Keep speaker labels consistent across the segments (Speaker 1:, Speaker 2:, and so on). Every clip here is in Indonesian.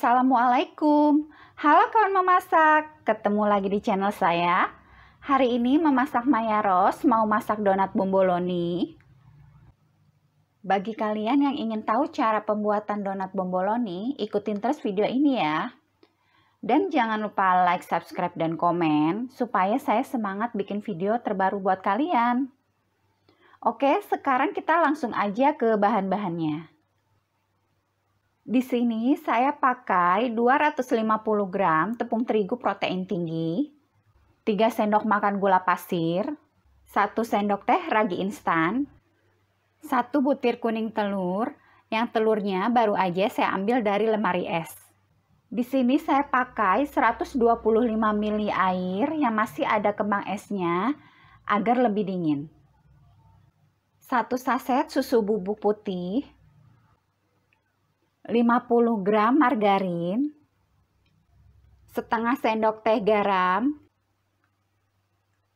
Speaker 1: Assalamualaikum. Halo kawan memasak, ketemu lagi di channel saya. Hari ini memasak Maya Ros mau masak donat bomboloni. Bagi kalian yang ingin tahu cara pembuatan donat bomboloni, ikutin terus video ini ya. Dan jangan lupa like, subscribe, dan komen supaya saya semangat bikin video terbaru buat kalian. Oke, sekarang kita langsung aja ke bahan-bahannya. Di sini saya pakai 250 gram tepung terigu protein tinggi, 3 sendok makan gula pasir, 1 sendok teh ragi instan, 1 butir kuning telur, yang telurnya baru aja saya ambil dari lemari es. Di sini saya pakai 125 ml air yang masih ada kembang esnya agar lebih dingin. 1 saset susu bubuk putih, 50 gram margarin, setengah sendok teh garam.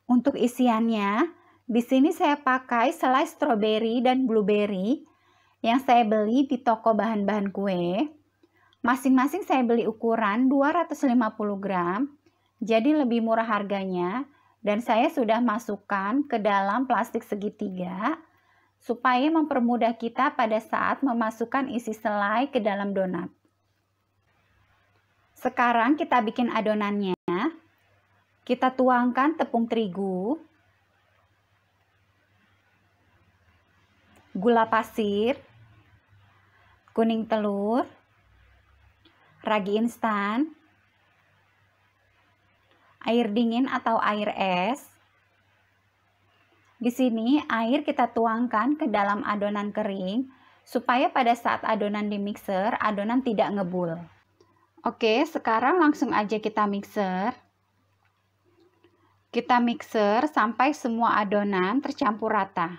Speaker 1: Untuk isiannya, di sini saya pakai selai stroberi dan blueberry yang saya beli di toko bahan-bahan kue. Masing-masing saya beli ukuran 250 gram, jadi lebih murah harganya. Dan saya sudah masukkan ke dalam plastik segitiga supaya mempermudah kita pada saat memasukkan isi selai ke dalam donat. Sekarang kita bikin adonannya. Kita tuangkan tepung terigu, gula pasir, kuning telur, ragi instan, air dingin atau air es, di sini air kita tuangkan ke dalam adonan kering supaya pada saat adonan di mixer, adonan tidak ngebul. Oke, sekarang langsung aja kita mixer. Kita mixer sampai semua adonan tercampur rata.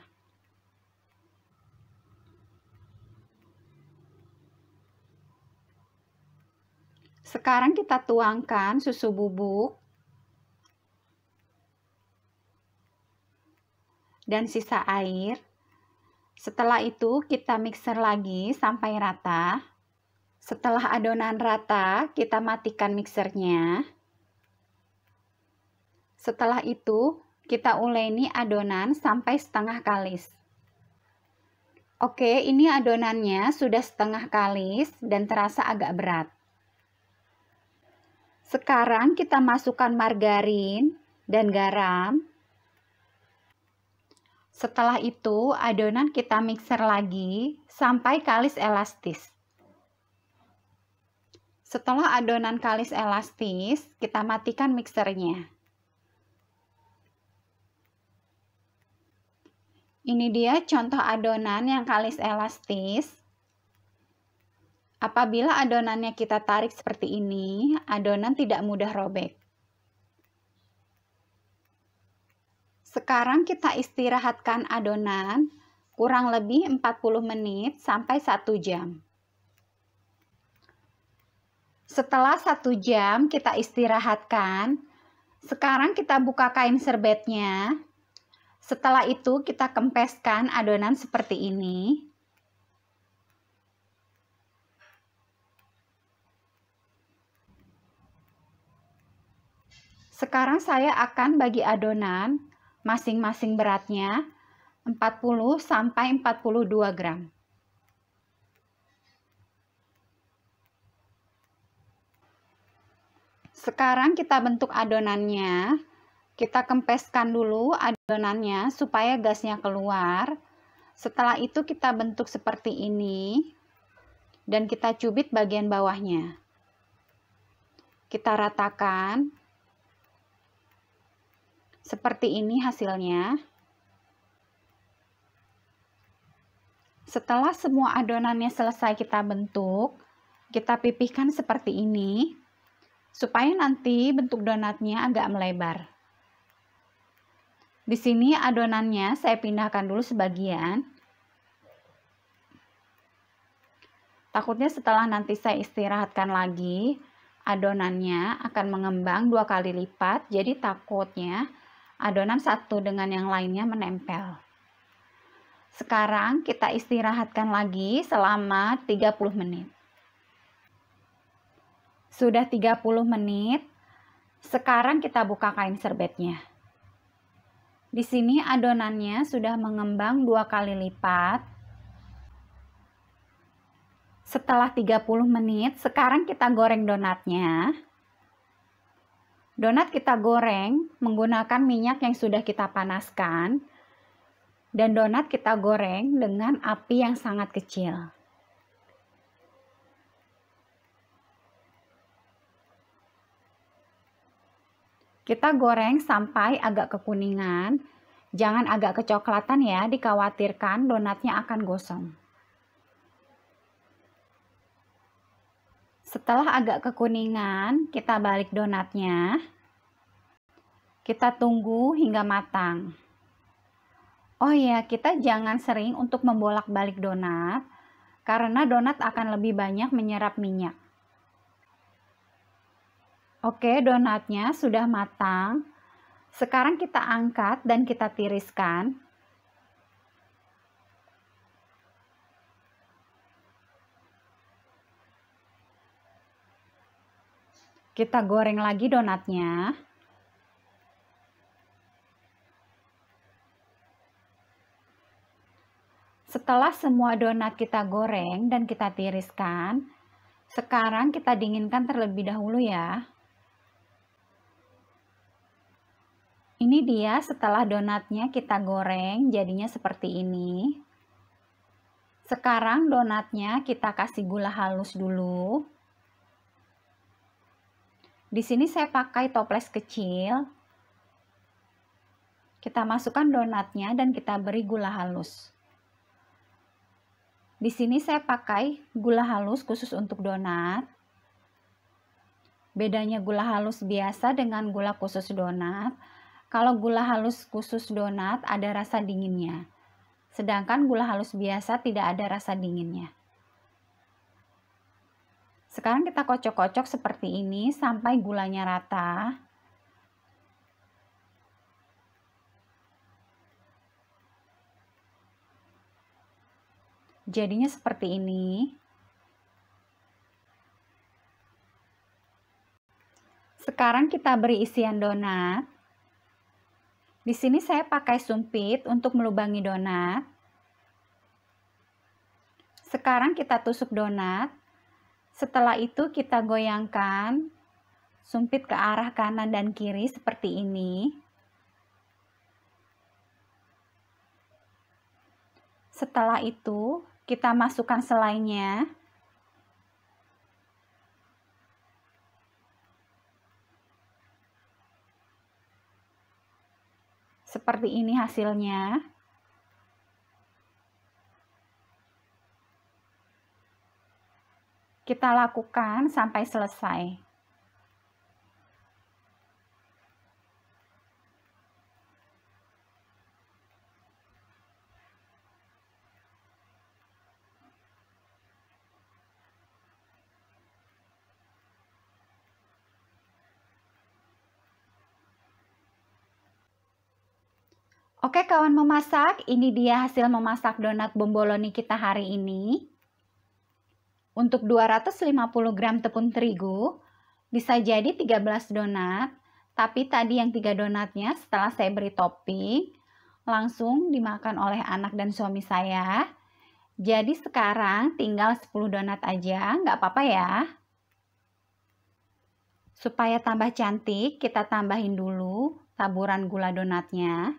Speaker 1: Sekarang kita tuangkan susu bubuk dan sisa air. Setelah itu kita mixer lagi sampai rata. Setelah adonan rata, kita matikan mixernya. Setelah itu, kita uleni adonan sampai setengah kalis. Oke, ini adonannya sudah setengah kalis dan terasa agak berat. Sekarang kita masukkan margarin dan garam setelah itu, adonan kita mixer lagi sampai kalis elastis. Setelah adonan kalis elastis, kita matikan mixernya. Ini dia contoh adonan yang kalis elastis. Apabila adonannya kita tarik seperti ini, adonan tidak mudah robek. Sekarang kita istirahatkan adonan kurang lebih 40 menit sampai 1 jam. Setelah 1 jam kita istirahatkan, sekarang kita buka kain serbetnya. Setelah itu kita kempeskan adonan seperti ini. Sekarang saya akan bagi adonan masing-masing beratnya 40 sampai 42 gram. Sekarang kita bentuk adonannya. Kita kempeskan dulu adonannya supaya gasnya keluar. Setelah itu kita bentuk seperti ini dan kita cubit bagian bawahnya. Kita ratakan seperti ini hasilnya. Setelah semua adonannya selesai kita bentuk, kita pipihkan seperti ini supaya nanti bentuk donatnya agak melebar. Di sini adonannya saya pindahkan dulu sebagian. Takutnya setelah nanti saya istirahatkan lagi, adonannya akan mengembang dua kali lipat, jadi takutnya adonan satu dengan yang lainnya menempel. Sekarang kita istirahatkan lagi selama 30 menit. Sudah 30 menit, sekarang kita buka kain serbetnya. Di sini adonannya sudah mengembang dua kali lipat. Setelah 30 menit, sekarang kita goreng donatnya. Donat kita goreng menggunakan minyak yang sudah kita panaskan dan donat kita goreng dengan api yang sangat kecil. Kita goreng sampai agak kekuningan, jangan agak kecoklatan ya, dikhawatirkan donatnya akan gosong. Setelah agak kekuningan, kita balik donatnya. Kita tunggu hingga matang. Oh ya, kita jangan sering untuk membolak-balik donat karena donat akan lebih banyak menyerap minyak. Oke, donatnya sudah matang. Sekarang kita angkat dan kita tiriskan. Kita goreng lagi donatnya. Setelah semua donat kita goreng dan kita tiriskan, sekarang kita dinginkan terlebih dahulu ya. Ini dia setelah donatnya kita goreng jadinya seperti ini. Sekarang donatnya kita kasih gula halus dulu. Di sini saya pakai toples kecil. Kita masukkan donatnya dan kita beri gula halus. Di sini saya pakai gula halus khusus untuk donat. Bedanya gula halus biasa dengan gula khusus donat. Kalau gula halus khusus donat ada rasa dinginnya. Sedangkan gula halus biasa tidak ada rasa dinginnya. Sekarang kita kocok-kocok seperti ini sampai gulanya rata. Jadinya seperti ini. Sekarang kita beri isian donat. Di sini saya pakai sumpit untuk melubangi donat. Sekarang kita tusuk donat. Setelah itu kita goyangkan sumpit ke arah kanan dan kiri seperti ini. Setelah itu kita masukkan selainya. Seperti ini hasilnya. kita lakukan sampai selesai. Oke kawan memasak, ini dia hasil memasak donat bomboloni kita hari ini. Untuk 250 gram tepung terigu, bisa jadi 13 donat, tapi tadi yang 3 donatnya setelah saya beri topping, langsung dimakan oleh anak dan suami saya. Jadi sekarang tinggal 10 donat aja, nggak apa-apa ya. Supaya tambah cantik, kita tambahin dulu taburan gula donatnya.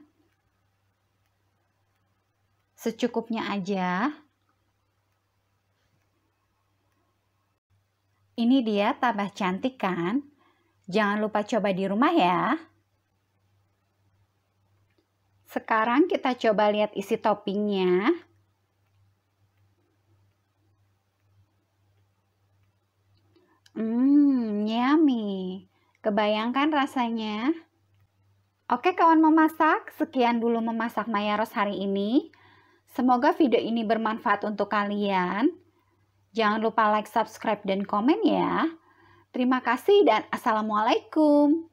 Speaker 1: Secukupnya aja, Ini dia tambah cantik kan? Jangan lupa coba di rumah ya. Sekarang kita coba lihat isi toppingnya. Hmm, yummy. Kebayangkan rasanya? Oke kawan memasak, sekian dulu memasak Maya Rose hari ini. Semoga video ini bermanfaat untuk kalian. Jangan lupa like, subscribe, dan komen ya. Terima kasih dan assalamualaikum.